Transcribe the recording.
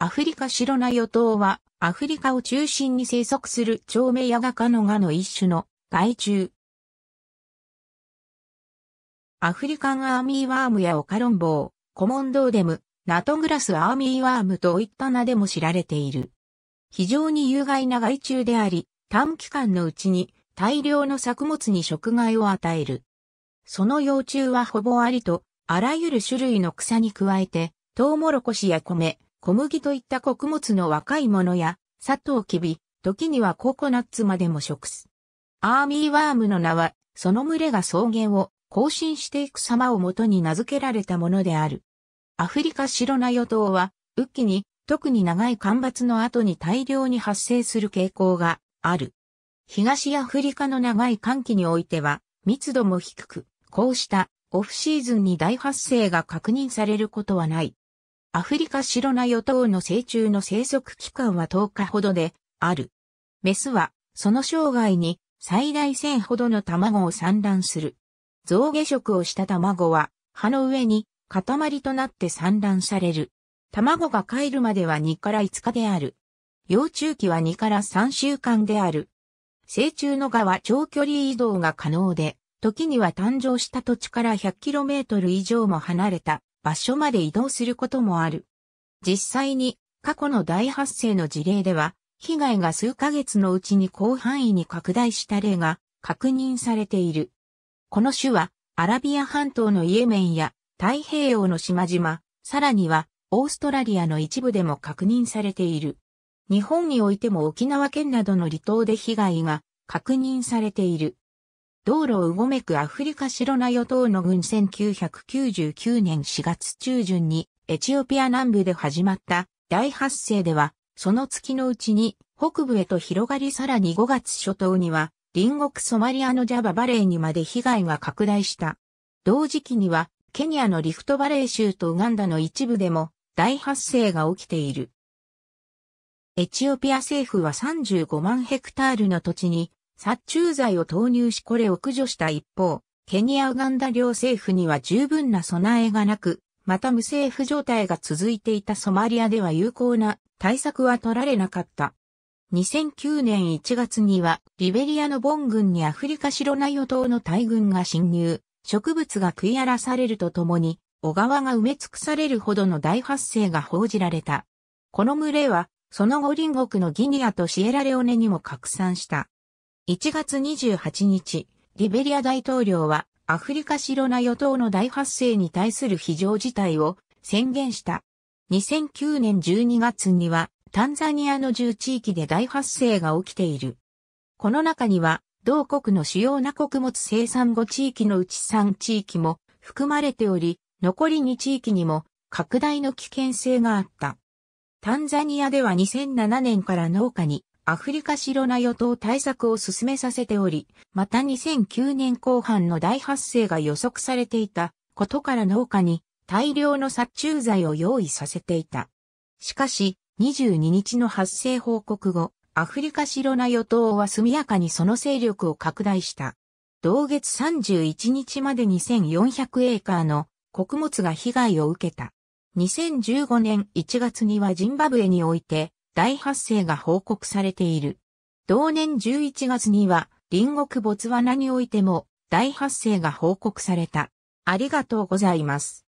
アフリカシロナヨトウは、アフリカを中心に生息する蝶メヤガカノガの一種の害虫。アフリカンアーミーワームやオカロンボウ、コモンドーデム、ナトグラスアーミーワームといった名でも知られている。非常に有害な害虫であり、短期間のうちに大量の作物に食害を与える。その幼虫はほぼありと、あらゆる種類の草に加えて、トウモロコシや米、小麦といった穀物の若いものや、砂糖きび、時にはココナッツまでも食す。アーミーワームの名は、その群れが草原を更新していく様をもとに名付けられたものである。アフリカシロナヨ島は、雨季に、特に長い干ばつの後に大量に発生する傾向がある。東アフリカの長い寒気においては、密度も低く、こうしたオフシーズンに大発生が確認されることはない。アフリカシロナヨトウの成虫の生息期間は10日ほどで、ある。メスは、その生涯に、最大1000ほどの卵を産卵する。増下食をした卵は、葉の上に、塊となって産卵される。卵が帰るまでは2から5日である。幼虫期は2から3週間である。成虫の蛾は長距離移動が可能で、時には誕生した土地から 100km 以上も離れた場所まで移動することもある。実際に過去の大発生の事例では、被害が数ヶ月のうちに広範囲に拡大した例が確認されている。この種は、アラビア半島のイエメンや太平洋の島々、さらにはオーストラリアの一部でも確認されている。日本においても沖縄県などの離島で被害が確認されている。道路をうごめくアフリカシロナ与党の軍1999年4月中旬にエチオピア南部で始まった大発生では、その月のうちに北部へと広がりさらに5月初頭には隣国ソマリアのジャババレーにまで被害が拡大した。同時期にはケニアのリフトバレー州とウガンダの一部でも大発生が起きている。エチオピア政府は35万ヘクタールの土地に殺虫剤を投入しこれを駆除した一方、ケニア・ウガンダ両政府には十分な備えがなく、また無政府状態が続いていたソマリアでは有効な対策は取られなかった。2009年1月には、リベリアのボン軍にアフリカシロナヨ島の大軍が侵入、植物が食い荒らされるとともに、小川が埋め尽くされるほどの大発生が報じられた。この群れは、その後隣国のギニアとシエラレオネにも拡散した。1月28日、リベリア大統領はアフリカシロナ与党の大発生に対する非常事態を宣言した。2009年12月にはタンザニアの10地域で大発生が起きている。この中には同国の主要な穀物生産後地域のうち3地域も含まれており、残り2地域にも拡大の危険性があった。タンザニアでは2007年から農家にアフリカ白ナ与党対策を進めさせており、また2009年後半の大発生が予測されていたことから農家に大量の殺虫剤を用意させていた。しかし、22日の発生報告後、アフリカ白ナ与党は速やかにその勢力を拡大した。同月31日まで2400エーカーの穀物が被害を受けた。2015年1月にはジンバブエにおいて大発生が報告されている。同年11月には、隣国ボツワナにおいても大発生が報告された。ありがとうございます。